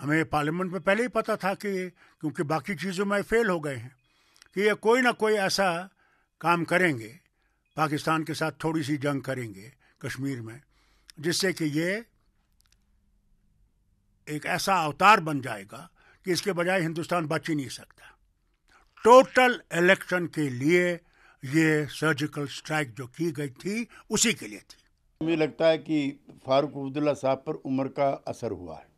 हमें पार्लियामेंट में पहले ही पता था कि क्योंकि बाकी चीज़ों में फेल हो गए हैं कि ये कोई ना कोई ऐसा काम करेंगे पाकिस्तान के साथ थोड़ी सी जंग करेंगे कश्मीर में जिससे कि ये एक ऐसा अवतार बन जाएगा कि इसके बजाय हिंदुस्तान बच ही नहीं सकता टोटल इलेक्शन के लिए ये सर्जिकल स्ट्राइक जो की गई थी उसी के लिए थी मुझे लगता है कि फारूक अब्दुल्ला साहब पर उम्र का असर हुआ है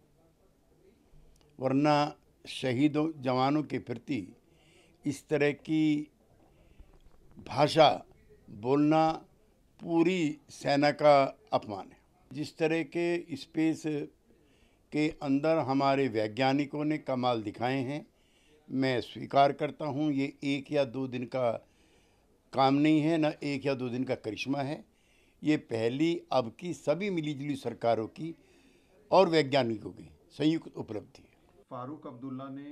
वरना शहीदों जवानों के प्रति इस तरह की भाषा बोलना पूरी सेना का अपमान है जिस तरह के स्पेस के अंदर हमारे वैज्ञानिकों ने कमाल दिखाए हैं मैं स्वीकार करता हूँ ये एक या दो दिन का काम नहीं है ना एक या दो दिन का करिश्मा है ये पहली अब की सभी मिली जुली सरकारों की और वैज्ञानिकों की संयुक्त उपलब्धि है फारूक अब्दुल्ला ने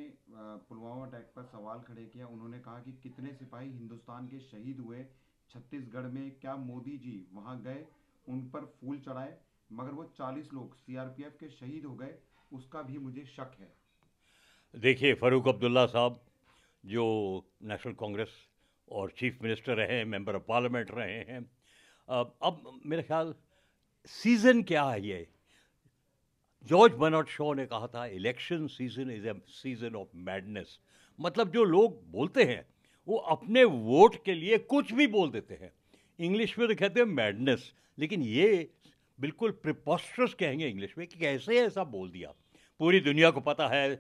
पुलवामा अटैक पर सवाल खड़े किया उन्होंने कहा कि कितने सिपाही हिंदुस्तान के शहीद हुए छत्तीसगढ़ में क्या मोदी जी वहां गए उन पर फूल चढ़ाए मगर वो चालीस लोग सीआरपीएफ के शहीद हो गए उसका भी मुझे शक है देखिए फारूक अब्दुल्ला साहब जो नेशनल कांग्रेस और चीफ मिनिस्टर रहे हैं मेंबर ऑफ पार्लियामेंट रहे हैं अब मेरे ख्याल सीज़न क्या है ये जॉर्ज बर्नर्ड शॉ ने कहा था election season is a season of madness मतलब जो लोग बोलते हैं वो अपने वोट के लिए कुछ भी बोल देते हैं इंग्लिश में तो कहते हैं मैडनेस लेकिन ये बिल्कुल प्रिपोस्ट्रस कहेंगे इंग्लिश में कि कैसे ऐसा बोल दिया पूरी दुनिया को पता है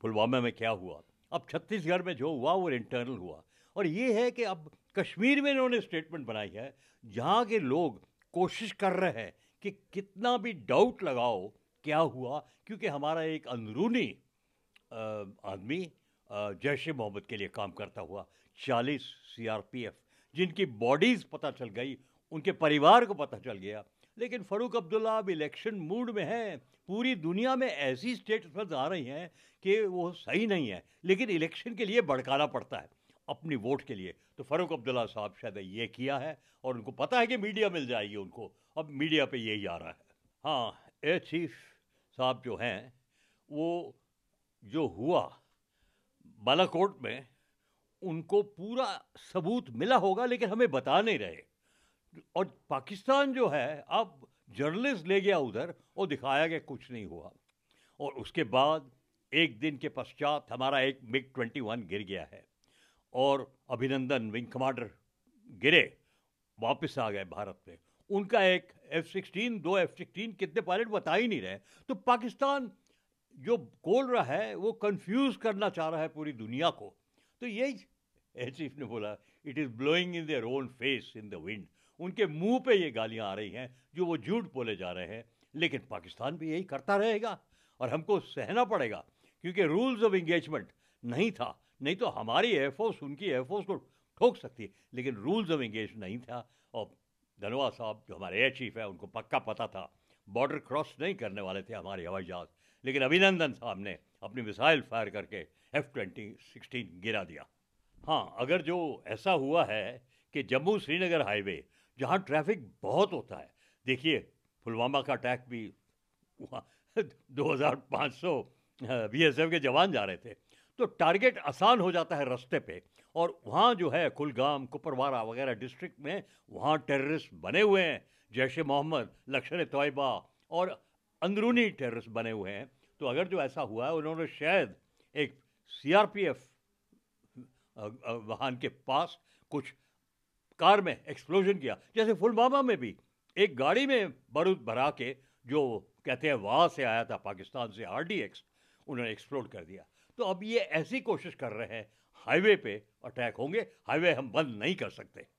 पुलवामा में क्या हुआ अब छत्तीसगढ़ में जो हुआ वो इंटरनल हुआ और ये है कि अब कश्मीर में इन्होंने स्टेटमेंट बनाई है जहाँ के लोग कोशिश कर रहे हैं कि कितना भी डाउट लगाओ क्या हुआ क्योंकि हमारा एक अंदरूनी आदमी जैश मोहम्मद के लिए काम करता हुआ चालीस सीआरपीएफ जिनकी बॉडीज़ पता चल गई उनके परिवार को पता चल गया लेकिन फ़रूक अब्दुल्ला अब इलेक्शन मूड में हैं पूरी दुनिया में ऐसी पर आ रही हैं कि वो सही नहीं है लेकिन इलेक्शन के लिए भड़काना पड़ता है अपनी वोट के लिए तो फ़रूक अब्दुल्ला साहब शायद ये किया है और उनको पता है कि मीडिया मिल जाएगी उनको अब मीडिया पे यही आ रहा है हाँ ए चीफ साहब जो हैं वो जो हुआ बालाकोट में उनको पूरा सबूत मिला होगा लेकिन हमें बता नहीं रहे और पाकिस्तान जो है अब जर्नलिस्ट ले गया उधर और दिखाया गया कुछ नहीं हुआ और उसके बाद एक दिन के पश्चात हमारा एक मिग ट्वेंटी वन गिर गया है और अभिनंदन विंग कमांडर गिरे वापस आ गए भारत में उनका एक एफ सिक्सटीन दो एफ सिक्सटीन कितने पायलट बता ही नहीं रहे तो पाकिस्तान जो बोल रहा है वो कंफ्यूज करना चाह रहा है पूरी दुनिया को तो यही चीफ ने बोला it is blowing in their own face in the wind उनके मुंह पे ये गालियां आ रही हैं जो वो झूठ बोले जा रहे हैं लेकिन पाकिस्तान भी यही करता रहेगा और हमको सहना पड़ेगा क्योंकि रूल्स ऑफ इंगेजमेंट नहीं था नहीं तो हमारी एयरफोर्स उनकी एयरफोर्स को ठोक सकती है लेकिन रूल्स ऑफ इंगेज नहीं था और धनोआ साहब जो हमारे एयर चीफ है उनको पक्का पता था बॉर्डर क्रॉस नहीं करने वाले थे हमारे हवाई जहाज़ लेकिन अभिनंदन साहब ने अपनी मिसाइल फायर करके एफ ट्वेंटी सिक्सटीन गिरा दिया हाँ अगर जो ऐसा हुआ है कि जम्मू श्रीनगर हाईवे जहाँ ट्रैफिक बहुत होता है देखिए पुलवामा का अटैक भी दो हज़ार पाँच सौ बी एस एफ के जवान जा रहे थे तो टारगेट आसान हो जाता है रास्ते पे और वहाँ जो है कुलगाम कुपरवारा वगैरह डिस्ट्रिक्ट में वहाँ टेररिस्ट बने हुए हैं जैश मोहम्मद लक्षर तोयबा और अंदरूनी टेररिस्ट बने हुए हैं तो अगर जो ऐसा हुआ है उन्होंने शायद एक सीआरपीएफ वाहन के पास कुछ कार में एक्सप्लोजन किया जैसे फुलवामा में भी एक गाड़ी में बारूद भरा के जो कहते हैं वहाँ से आया था पाकिस्तान से आर उन्होंने एक्सप्लोड कर दिया तो अब ये ऐसी कोशिश कर रहे हैं हाईवे पे अटैक होंगे हाईवे हम बंद नहीं कर सकते